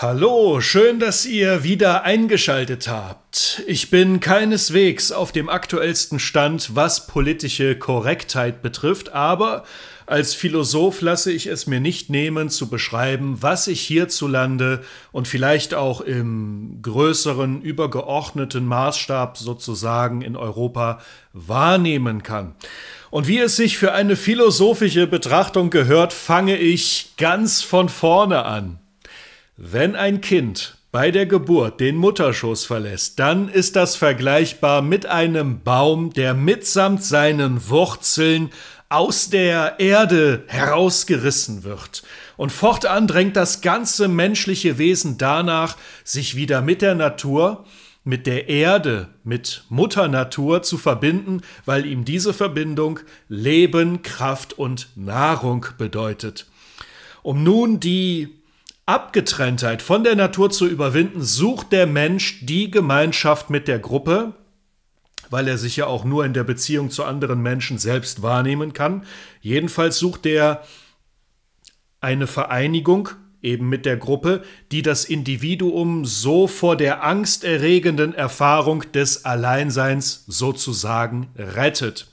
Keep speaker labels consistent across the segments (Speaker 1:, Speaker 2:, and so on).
Speaker 1: Hallo, schön, dass ihr wieder eingeschaltet habt. Ich bin keineswegs auf dem aktuellsten Stand, was politische Korrektheit betrifft, aber als Philosoph lasse ich es mir nicht nehmen zu beschreiben, was ich hierzulande und vielleicht auch im größeren, übergeordneten Maßstab sozusagen in Europa wahrnehmen kann. Und wie es sich für eine philosophische Betrachtung gehört, fange ich ganz von vorne an. Wenn ein Kind bei der Geburt den Mutterschoß verlässt, dann ist das vergleichbar mit einem Baum, der mitsamt seinen Wurzeln aus der Erde herausgerissen wird. Und fortan drängt das ganze menschliche Wesen danach, sich wieder mit der Natur, mit der Erde, mit Mutter Natur zu verbinden, weil ihm diese Verbindung Leben, Kraft und Nahrung bedeutet. Um nun die Abgetrenntheit von der Natur zu überwinden, sucht der Mensch die Gemeinschaft mit der Gruppe, weil er sich ja auch nur in der Beziehung zu anderen Menschen selbst wahrnehmen kann. Jedenfalls sucht er eine Vereinigung eben mit der Gruppe, die das Individuum so vor der angsterregenden Erfahrung des Alleinseins sozusagen rettet.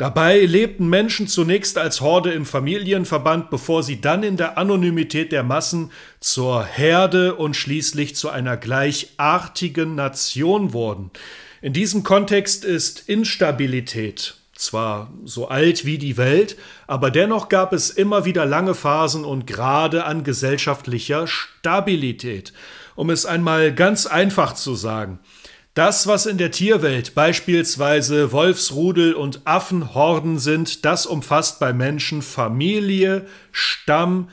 Speaker 1: Dabei lebten Menschen zunächst als Horde im Familienverband, bevor sie dann in der Anonymität der Massen zur Herde und schließlich zu einer gleichartigen Nation wurden. In diesem Kontext ist Instabilität zwar so alt wie die Welt, aber dennoch gab es immer wieder lange Phasen und Grade an gesellschaftlicher Stabilität. Um es einmal ganz einfach zu sagen, das, was in der Tierwelt beispielsweise Wolfsrudel und Affenhorden sind, das umfasst bei Menschen Familie, Stamm,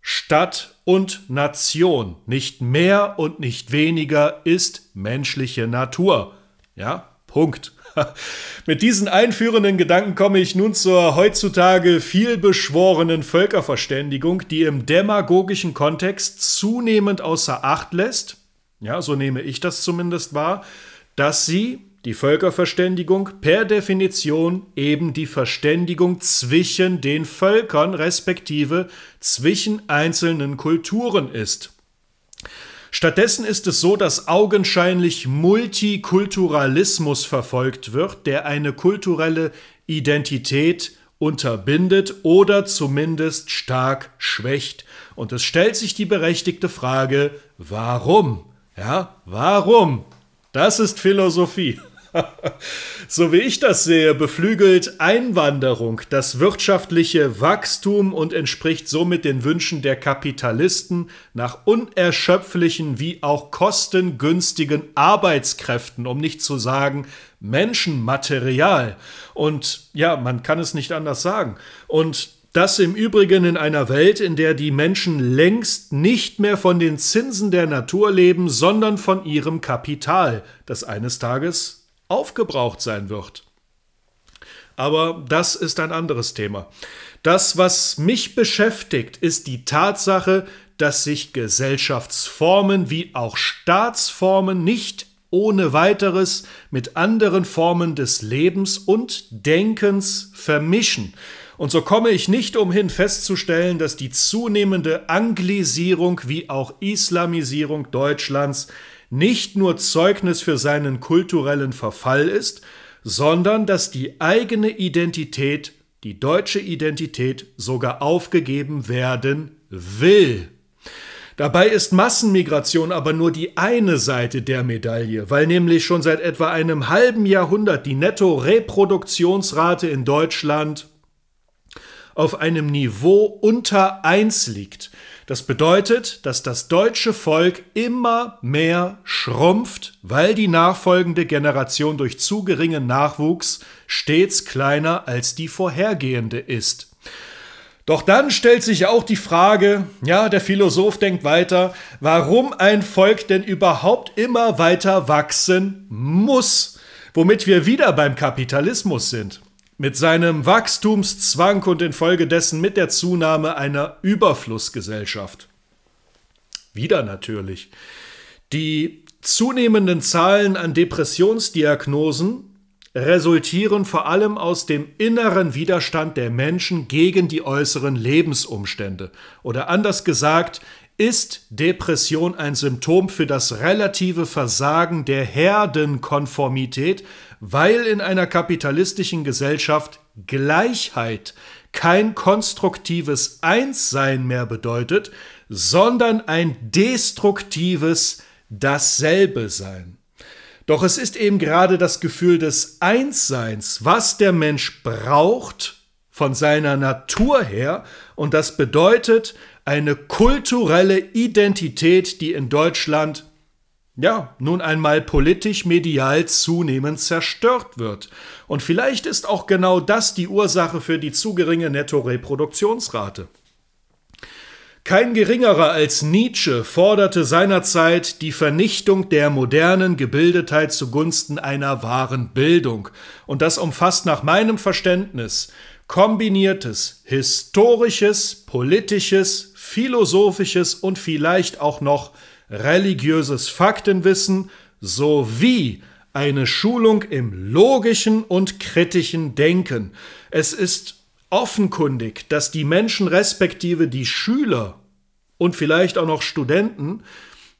Speaker 1: Stadt und Nation. Nicht mehr und nicht weniger ist menschliche Natur. Ja, Punkt. Mit diesen einführenden Gedanken komme ich nun zur heutzutage vielbeschworenen Völkerverständigung, die im demagogischen Kontext zunehmend außer Acht lässt, ja, so nehme ich das zumindest wahr, dass sie, die Völkerverständigung, per Definition eben die Verständigung zwischen den Völkern respektive zwischen einzelnen Kulturen ist. Stattdessen ist es so, dass augenscheinlich Multikulturalismus verfolgt wird, der eine kulturelle Identität unterbindet oder zumindest stark schwächt. Und es stellt sich die berechtigte Frage, warum? Ja, warum? Das ist Philosophie. so wie ich das sehe, beflügelt Einwanderung das wirtschaftliche Wachstum und entspricht somit den Wünschen der Kapitalisten nach unerschöpflichen wie auch kostengünstigen Arbeitskräften, um nicht zu sagen Menschenmaterial. Und ja, man kann es nicht anders sagen. Und das im Übrigen in einer Welt, in der die Menschen längst nicht mehr von den Zinsen der Natur leben, sondern von ihrem Kapital, das eines Tages aufgebraucht sein wird. Aber das ist ein anderes Thema. Das, was mich beschäftigt, ist die Tatsache, dass sich Gesellschaftsformen wie auch Staatsformen nicht ohne weiteres mit anderen Formen des Lebens und Denkens vermischen und so komme ich nicht umhin festzustellen, dass die zunehmende Anglisierung wie auch Islamisierung Deutschlands nicht nur Zeugnis für seinen kulturellen Verfall ist, sondern dass die eigene Identität, die deutsche Identität sogar aufgegeben werden will. Dabei ist Massenmigration aber nur die eine Seite der Medaille, weil nämlich schon seit etwa einem halben Jahrhundert die Netto-Reproduktionsrate in Deutschland auf einem Niveau unter 1 liegt. Das bedeutet, dass das deutsche Volk immer mehr schrumpft, weil die nachfolgende Generation durch zu geringen Nachwuchs stets kleiner als die vorhergehende ist. Doch dann stellt sich auch die Frage, ja, der Philosoph denkt weiter, warum ein Volk denn überhaupt immer weiter wachsen muss, womit wir wieder beim Kapitalismus sind. Mit seinem Wachstumszwang und infolgedessen mit der Zunahme einer Überflussgesellschaft. Wieder natürlich. Die zunehmenden Zahlen an Depressionsdiagnosen resultieren vor allem aus dem inneren Widerstand der Menschen gegen die äußeren Lebensumstände. Oder anders gesagt, ist Depression ein Symptom für das relative Versagen der Herdenkonformität weil in einer kapitalistischen Gesellschaft Gleichheit kein konstruktives Einssein mehr bedeutet, sondern ein destruktives Dasselbe sein. Doch es ist eben gerade das Gefühl des Einsseins, was der Mensch braucht von seiner Natur her, und das bedeutet eine kulturelle Identität, die in Deutschland ja, nun einmal politisch, medial zunehmend zerstört wird. Und vielleicht ist auch genau das die Ursache für die zu geringe Netto-Reproduktionsrate. Kein geringerer als Nietzsche forderte seinerzeit die Vernichtung der modernen Gebildetheit zugunsten einer wahren Bildung. Und das umfasst nach meinem Verständnis kombiniertes historisches, politisches, philosophisches und vielleicht auch noch religiöses Faktenwissen sowie eine Schulung im logischen und kritischen Denken. Es ist offenkundig, dass die Menschen respektive die Schüler und vielleicht auch noch Studenten,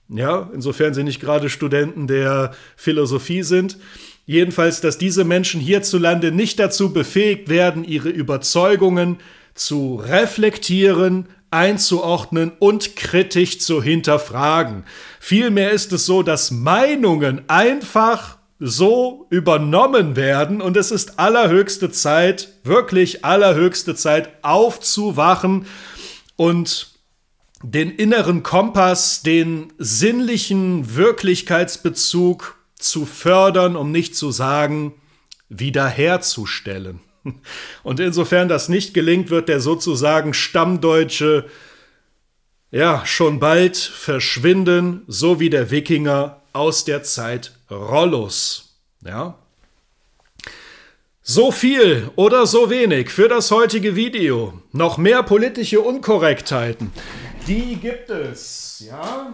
Speaker 1: ja, insofern sie nicht gerade Studenten der Philosophie sind, jedenfalls, dass diese Menschen hierzulande nicht dazu befähigt werden, ihre Überzeugungen zu reflektieren, einzuordnen und kritisch zu hinterfragen. Vielmehr ist es so, dass Meinungen einfach so übernommen werden und es ist allerhöchste Zeit, wirklich allerhöchste Zeit aufzuwachen und den inneren Kompass, den sinnlichen Wirklichkeitsbezug zu fördern, um nicht zu sagen, wiederherzustellen. Und insofern das nicht gelingt, wird der sozusagen Stammdeutsche ja schon bald verschwinden, so wie der Wikinger aus der Zeit Rollos. Ja? So viel oder so wenig für das heutige Video. Noch mehr politische Unkorrektheiten. Die gibt es, ja,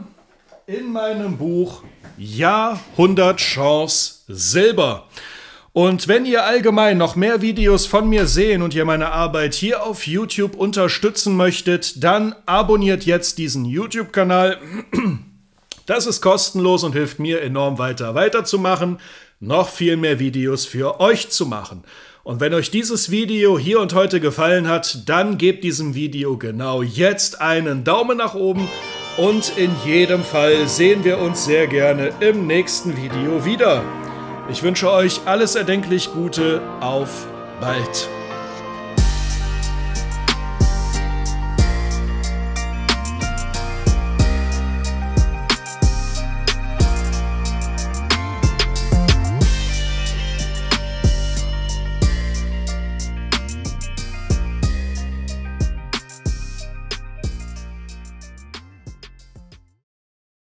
Speaker 1: in meinem Buch Jahrhundert Chance Silber. Und wenn ihr allgemein noch mehr Videos von mir sehen und ihr meine Arbeit hier auf YouTube unterstützen möchtet, dann abonniert jetzt diesen YouTube-Kanal. Das ist kostenlos und hilft mir enorm weiter weiterzumachen, noch viel mehr Videos für euch zu machen. Und wenn euch dieses Video hier und heute gefallen hat, dann gebt diesem Video genau jetzt einen Daumen nach oben und in jedem Fall sehen wir uns sehr gerne im nächsten Video wieder. Ich wünsche euch alles erdenklich Gute. Auf bald!